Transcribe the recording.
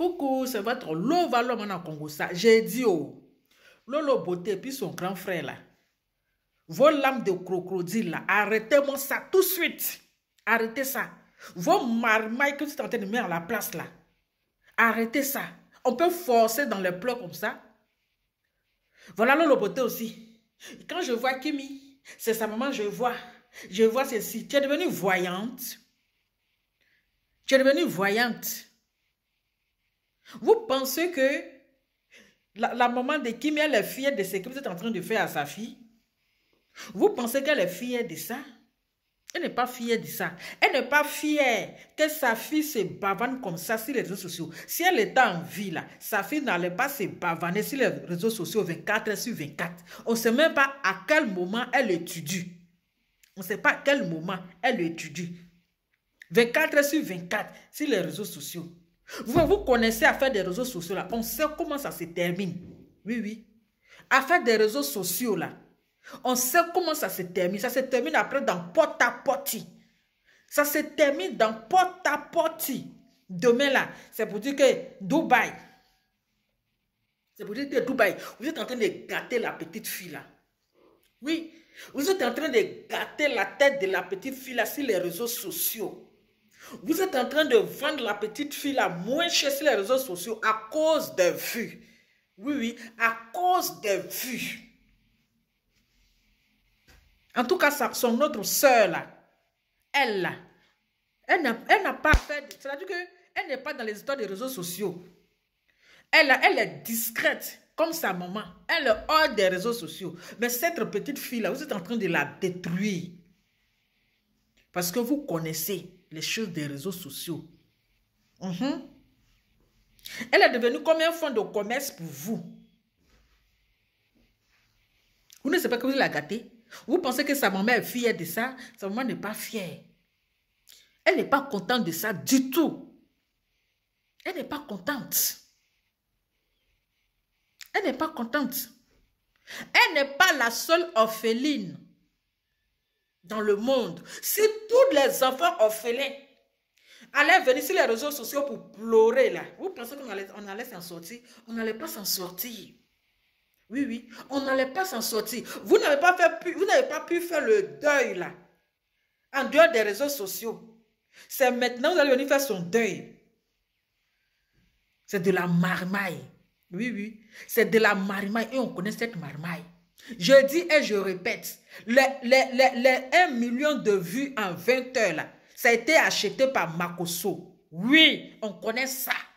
Coucou, c'est votre maintenant Congo ça. J'ai dit, oh, Lolo Beauté, puis son grand frère là. Vos lames de crocodile là, arrêtez-moi ça tout de suite. Arrêtez ça. Vos marmailles que tu es en train de mettre à la place là. Arrêtez ça. On peut forcer dans les plans comme ça. Voilà Lolo Beauté aussi. Quand je vois Kimi, c'est sa maman, je vois. Je vois ceci. Tu es devenue voyante. Tu es devenue voyante. Vous pensez que la, maman de Kim, elle est fière de ce que vous êtes en train de faire à sa fille? Vous pensez qu'elle est fière de ça? Elle n'est pas fière de ça. Elle n'est pas fière que sa fille se bavane comme ça sur les réseaux sociaux. Si elle était en vie, sa fille n'allait pas se bavaner sur les réseaux sociaux 24 sur 24. On ne sait même pas à quel moment elle étudie. On ne sait pas à quel moment elle étudie. 24 sur 24 sur les réseaux sociaux. Vous, vous connaissez à faire des réseaux sociaux là. On sait comment ça se termine. Oui, oui. À faire des réseaux sociaux là. On sait comment ça se termine. Ça se termine après dans porte à porte. Ça se termine dans porte à porte. Demain là, c'est pour dire que Dubaï. C'est pour dire que Dubaï, vous êtes en train de gâter la petite fille là. Oui, vous êtes en train de gâter la tête de la petite fille là sur les réseaux sociaux. Vous êtes en train de vendre la petite fille à moins chère sur les réseaux sociaux à cause des vues. Oui, oui, à cause des vues. En tout cas, son autre sœur, là, elle, elle n'a pas fait... C'est-à-dire qu'elle n'est pas dans les histoires des réseaux sociaux. Elle, elle est discrète, comme sa maman. Elle est hors des réseaux sociaux. Mais cette petite fille-là, vous êtes en train de la détruire. Parce que vous connaissez les choses des réseaux sociaux. Mm-hmm. Elle est devenue comme un fonds de commerce pour vous. Vous ne savez pas que vous la gâtez. Vous pensez que sa maman est fière de ça. Sa maman n'est pas fière. Elle n'est pas contente de ça du tout. Elle n'est pas contente. Elle n'est pas contente. Elle n'est pas la seule orpheline dans le monde, si tous les enfants orphelins allaient venir sur les réseaux sociaux pour pleurer là, vous pensez qu'on allait, s'en sortir On n'allait pas s'en sortir. Oui, oui, on n'allait pas s'en sortir. Vous n'avez pas, fait plus vous pas pu faire le deuil là, en dehors des réseaux sociaux. C'est maintenant que vous allez venir faire son deuil. C'est de la marmaille. Oui, oui, c'est de la marmaille et on connaît cette marmaille. Je dis et je répète, les, les, les, 1 million de vues en 20 heures, ça a été acheté par Makoso. Oui, on connaît ça.